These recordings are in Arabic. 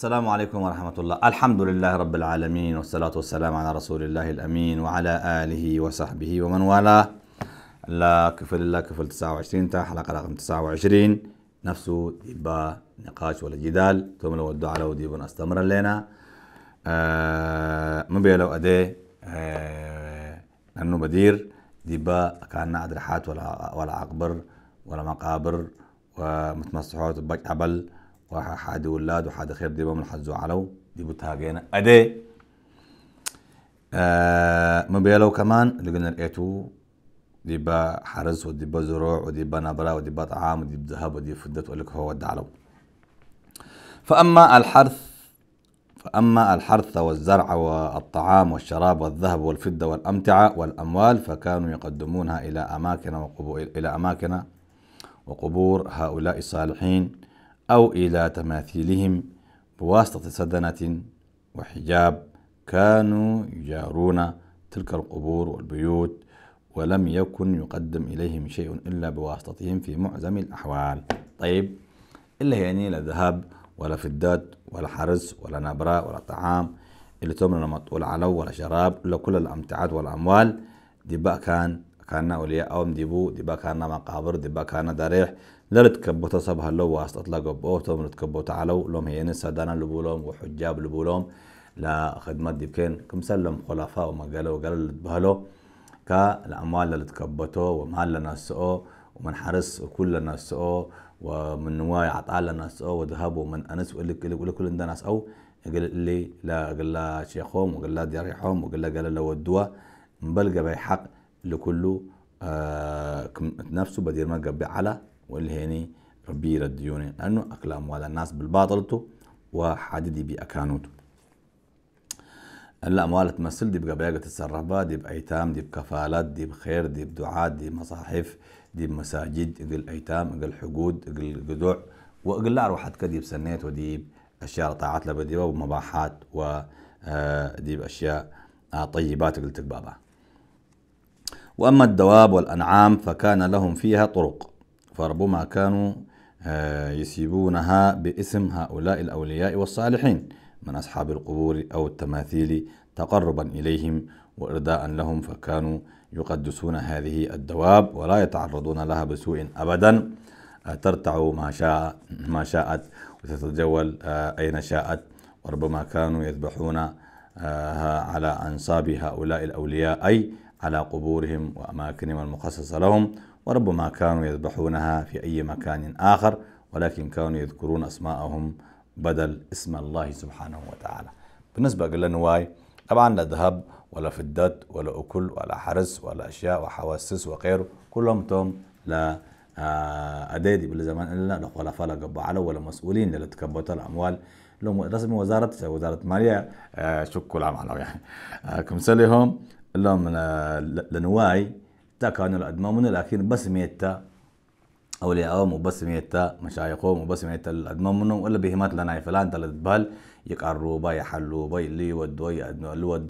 السلام عليكم ورحمة الله الحمد لله رب العالمين والصلاة والسلام على رسول الله الأمين وعلى آله وصحبه ومن والاه لا كفل الله كفل 29 تاع حلقة رقم 29 نفسه ديبا نقاش ولا جدال ثم لو الدعاء لو ديبا استمر لنا آه ما بيلو أدي آه أنه بدير ديبا كان عدرحات ولا ولا عقبر ولا مقابر ومتمسحات بك عبل waxa xaadi خير waxaadi من diba علو calow dibu taageena adee مبيلو كمان لقينا الايتو ديبا حرز وديبا زروع وديبا نبرة وديبا طعام وديب ذهب وديب فدة ولك هو الدعلو فأما الحرث فأما الحرث والزرع والطعام والشراب والذهب والفضة والأمتعة والأموال فكانوا يقدمونها إلى أماكن وقبور إلى أماكن وقبور هؤلاء الصالحين أو إلى تماثيلهم بواسطة سدنة وحجاب كانوا يجارون تلك القبور والبيوت ولم يكن يقدم إليهم شيء إلا بواسطتهم في معظم الأحوال طيب إلا يعني لا ذهب ولا فدات ولا حرس ولا نبرة ولا طعام اللي تمر ولا علو ولا شراب ولا كل الأمتعات والأموال دي بقى كان كان أولياء أوم ديبو دي بقى كان مقابر دي بقى كان داريح صبح است علو ለልትከቦቶ ሰብ ሃለው ኣስጠጥላ ገብኦ እቶም ልትከቦ ዓለው ሎም ህየንን ሰዳና ልብሎም ወሕጃብ ልብሎም لخدمات ديبكين كم سلم خلفاء ل وقال لتبهلو كا الأموال اللي تكبتو او و من حرس و كل و من نواي عطال او و لناسئو و من أنس وإلي كل كل كل الناس أو قال لي لا قال لا شيخهم وقال لا دياريحهم وقال لا قال لا ودوا مبلغ بحق لكله آه نفسه بدير ما قبي على والهني ربي يرد لأنه أكل أموال الناس بالباطلته وحددي بأكانوته الأموال تمثل دي بقبيقة تتصرف دي بأيتام دي بكفالات دي بخير دي بدعاء دي مصاحف دي بمساجد اقل أيتام اقل حقود اقل قدوع واقل روحت كدي بسنيت ودي أشياء طاعات لبديبة ومباحات ودي آه، أشياء آه، طيبات لك بابا وأما الدواب والأنعام فكان لهم فيها طرق فربما كانوا آه، يسيبونها باسم هؤلاء الأولياء والصالحين من أصحاب القبور أو التماثيل تقربا إليهم وإرداء لهم فكانوا يقدسون هذه الدواب ولا يتعرضون لها بسوء أبدا آه، ترتع ما شاء ما شاءت وتتجول آه، أين شاءت وربما كانوا يذبحون على أنصاب هؤلاء الأولياء أي على قبورهم وأماكنهم المخصصة لهم وربما كانوا يذبحونها في أي مكان آخر ولكن كانوا يذكرون أسماءهم بدل اسم الله سبحانه وتعالى بالنسبة للنواي طبعا لا ذهب ولا فدات ولا أكل ولا حرس ولا أشياء وحواسس وغيره كلهم توم لا آه، أدادي بالزمان لا خلفاء لا على ولا مسؤولين اللي تكبت الأموال لهم رسم وزارة وزارة مالية آه، شكوا العمل يعني آه، كمسلهم لهم لنواي تا كانوا منه لكن بس ميتا أولياءهم وبس ميتا مشايخهم وبس ميتا منه ولا بهمات لنا يعني فلان تلتبال يقربا يحلوبا اللي يودوا يأدنوا الود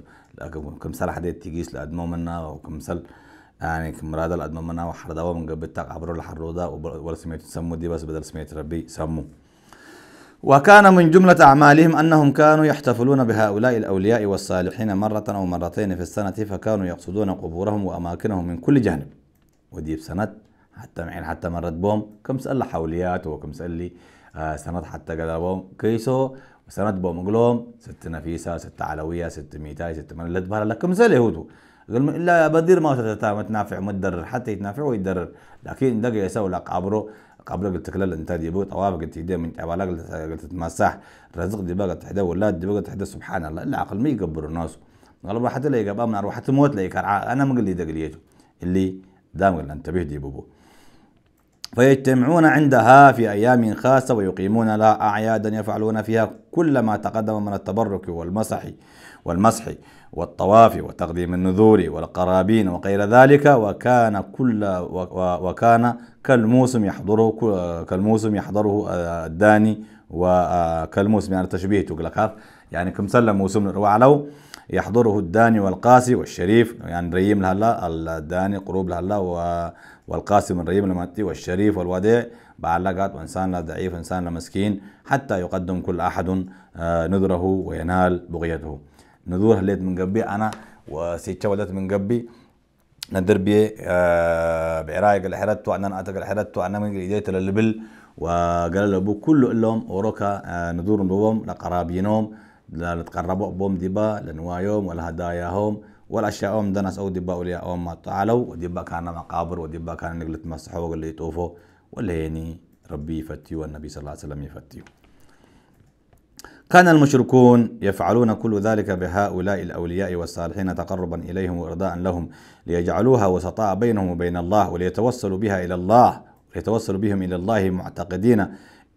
كم سال تجيس تيجيس لأدمامنا وكم سال يعني كم مراد الأدمامنا وحردوا من قبل تاق عبروا الحرودة ولا سميت سمو دي بس بدل سميت ربي سمو وكان من جملة أعمالهم أنهم كانوا يحتفلون بهؤلاء الأولياء والصالحين مرة أو مرتين في السنة فكانوا يقصدون قبورهم وأماكنهم من كل جانب وديب سند حتى معين حتى مرت بهم كم سأل حوليات وكم سأل آه سند حتى قلبهم كيسو وسنة بهم قلوم ست نفيسة ست علوية ست ميتاي ست من اللي بها كم سأل يهودو قال لا بدير ما تتنافع متدرر حتى يتنافع ويتدرر لكن دقي يسوي لك عبره قبل قلت كلا انت دي بوت اواب قلت يدي من تبالا قلت مساح رزق دي بقى تحدا ولا دي بقى تحدا سبحان الله الا عقل ما يقبر الناس غالبا حتى لي قبل من حتى موت لي انا ما قلت لي دقليته اللي دام قال انتبه دي بوبو فيجتمعون عندها في أيام خاصة ويقيمون لها أعيادا يفعلون فيها كل ما تقدم من التبرك والمسح والمسح والطواف وتقديم النذور والقرابين وغير ذلك وكان كل وكان كالموسم يحضره كالموسم يحضره آه، الداني وكالموسم آه، يعني تشبيه لك يعني كم سلم موسم وعلو يحضره الداني والقاسي والشريف يعني ريم لها الداني قروب لها والقاسي من ريم لماتي والشريف والوديع بعلقات وإنسان لا ضعيف إنسان لا مسكين حتى يقدم كل أحد آه، نذره وينال بغيته نذور هليت من قبي انا وسيتشا ولات من قبي ندر بي آه بعرايق الحرات وعنا اتق الحرات وعنا من ايديت للبل وقال له ابو كله لهم وروكا آه، نذور بهم لقرابينهم لا نتقربوا بهم دبا لنوايهم ولهداياهم والاشياء دنا سو ديبا اولياءهم ما تعالوا وديبا كان مقابر وديبا كان نقلت مسحوق اللي يطوفوا ولا يعني ربي يفتيه والنبي صلى الله عليه وسلم يفتيه كان المشركون يفعلون كل ذلك بهؤلاء الأولياء والصالحين تقربا إليهم وإرضاء لهم ليجعلوها وسطاء بينهم وبين الله وليتوصلوا بها إلى الله وليتوسلوا بهم إلى الله معتقدين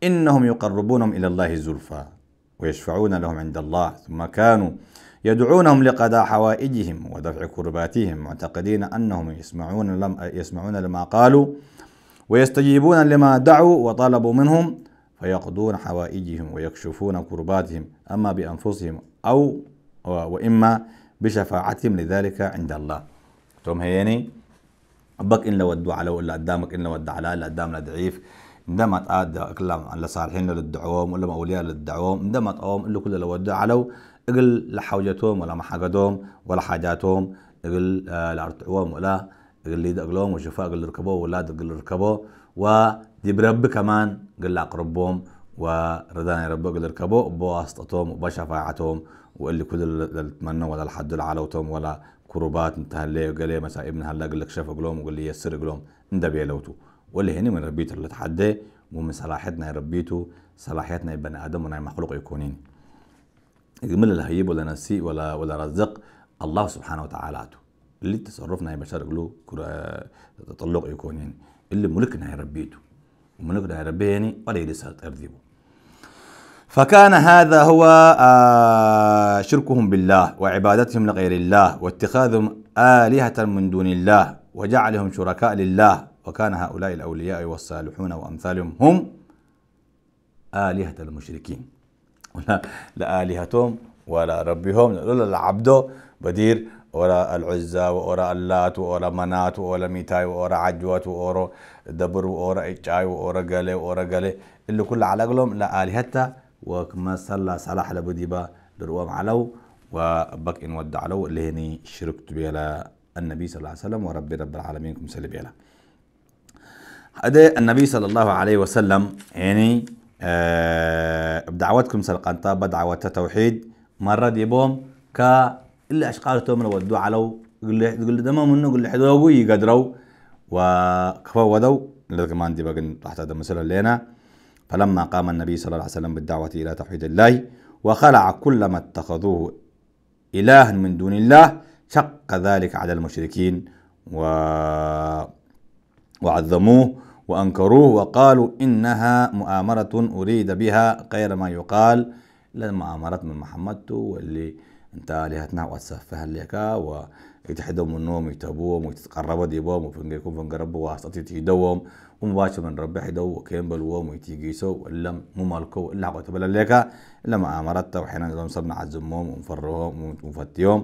إنهم يقربونهم إلى الله زلفى ويشفعون لهم عند الله ثم كانوا يدعونهم لقضاء حوائجهم ودفع كرباتهم معتقدين أنهم يسمعون, يسمعون لما قالوا ويستجيبون لما دعوا وطلبوا منهم فيقضون حوائجهم ويكشفون كرباتهم أما بأنفسهم أو وإما بشفاعتهم لذلك عند الله توم هيني أبك إن لو ودوا على ولا قدامك إن لو ودع على لا قدام ضعيف عندما تقاد أكلم على صالحين للدعوم ولا أولياء للدعوم عندما تقوم إلو كل لو ودوا على إقل لحوجتهم ولا محاجتهم ولا حاجاتهم إقل آه، لأرتعوهم ولا قال اقلهم وشفاء قال ركبوه واولاد قال ركبوه وديب رب كمان قال اقربهم وردان يا رب قال ركبوه بواسطتهم وبشفاعتهم واللي كل اللي تمنوا ولا الحد لعلوتهم ولا كروبات انتهى ليه قال لي مثلا ابن هلا قال لك شفا قلهم وقال لي يسر قلهم انت بيلوتو واللي هني من ربيت اللي تحدي ومن صلاحيتنا يا ربيتو صلاحيتنا يا بني ادم ونعم مخلوق يكونين يجمل الهيب ولا نسيء ولا ولا رزق الله سبحانه وتعالى عتو. اللي تصرفنا يا شارك له تطلق يكون يعني اللي ملكنا هيربيته ملكنا هيربيه يعني ولا يرسل أرضيه طيب فكان هذا هو آه شركهم بالله وعبادتهم لغير الله واتخاذهم آلهة من دون الله وجعلهم شركاء لله وكان هؤلاء الأولياء والصالحون وأمثالهم هم آلهة المشركين لا, آلهتهم ولا ربهم ولا العبد بدير وراء العزة وراء اللات وراء منات وراء ميتاي وراء عجوات وراء دبر وراء إتشاي وراء قلي وراء قلي اللي كل على قلهم لا آلهتا وكما صلى صلاح لبديبا دروام علو وبك إن ودع له اللي هني شركت بيلا النبي صلى الله عليه وسلم وربي رب العالمين كم سلي بيلا هذا النبي صلى الله عليه وسلم يعني آه بدعوتكم سلقان سلقنطة دعوة توحيد مرة ديبوم ك اللي أشقارته من ودوا علو قل لي قل لي منه قل لي حدوا يقدروا وفوضوا كمان دي بقى راح هذا مسألة لنا فلما قام النبي صلى الله عليه وسلم بالدعوة إلى توحيد الله وخلع كل ما اتخذوه إله من دون الله شق ذلك على المشركين و وعظموه وأنكروه وقالوا إنها مؤامرة أريد بها غير ما يقال مؤامرة من محمد واللي انت الهتنا واتسفها لك و يتحدوا من النوم يتابوهم ويتقربوا ديبهم وفنجيكم فنقربوا واسطتي يدوهم ومباشر من ربي حيدو وكيمبل وهم ويتيجيسو ولا مو مالكو إلا قوتبلا لك إلا ما امرته وحين نظام صبنا عزمهم ومفرهم ومفتيهم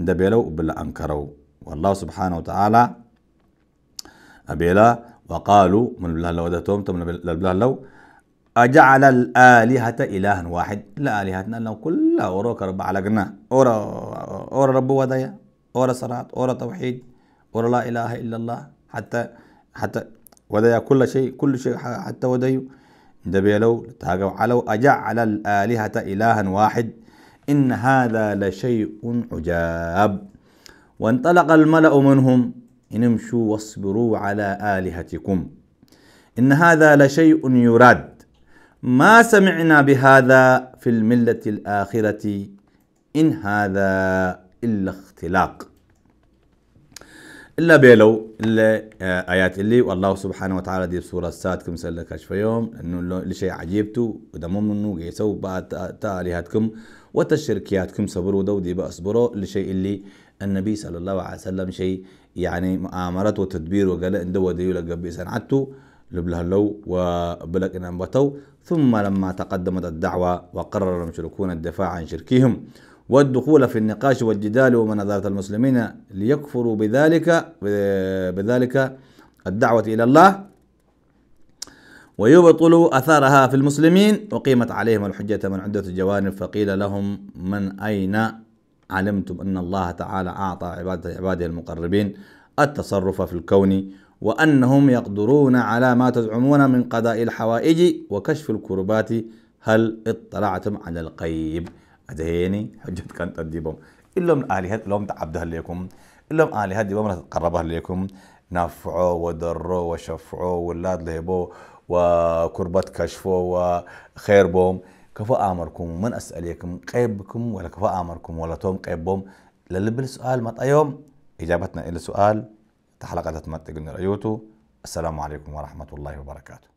ندبلو بلا أنكروا والله سبحانه وتعالى أبيلا وقالوا من بلا لو دتهم تم لو أجعل الآلهة إلها واحد لا آلهتنا لو كلها وراك رب علقنا أورا أورا رب ودايا أورا صلاة أورا توحيد أورا لا إله إلا الله حتى حتى ودايا كل شيء كل شيء حتى ودايو ده بيلو تاجو علو أجعل الآلهة إلها واحد إن هذا لشيء عجاب وانطلق الملأ منهم إن امشوا واصبروا على آلهتكم إن هذا لشيء يراد ما سمعنا بهذا في الملة الآخرة إن هذا إلا اختلاق إلا بيلو إلا آه، آيات اللي والله سبحانه وتعالى دي بصورة السادة كم سألك كشف يوم لأنه لشيء عجيبتو ودمم منه يسوي بعد تالهاتكم وتشركياتكم صبروا دودي بقى صبروا لشيء اللي النبي صلى الله عليه وسلم شيء يعني مؤامرة وتدبير وقال إن دو ديولا قبي سنعته لبلهلو وبلك إنبتو ثم لما تقدمت الدعوة وقرر المشركون الدفاع عن شركهم والدخول في النقاش والجدال ومناظرة المسلمين ليكفروا بذلك بذلك الدعوة إلى الله ويبطلوا أثارها في المسلمين وقيمت عليهم الحجة من عدة جوانب فقيل لهم من أين علمتم أن الله تعالى أعطى عباده, عباده المقربين التصرف في الكون وأنهم يقدرون على ما تزعمون من قضاء الحوائج وكشف الكربات هل اطلعتم على القيب أدهيني حجة كانت تديبهم من آلهة لهم تعبدها لكم من آلهة ديبهم تقربها لكم نفعوا وضروا وشفعوا ولاد لهبوا وكربات كشفوا وخير بهم كفى أمركم من أسألكم قيبكم ولا كفى أمركم ولا توم قيبهم للبل سؤال ما يوم إجابتنا إلى سؤال حلقة تتمتج من رأيوتو السلام عليكم ورحمة الله وبركاته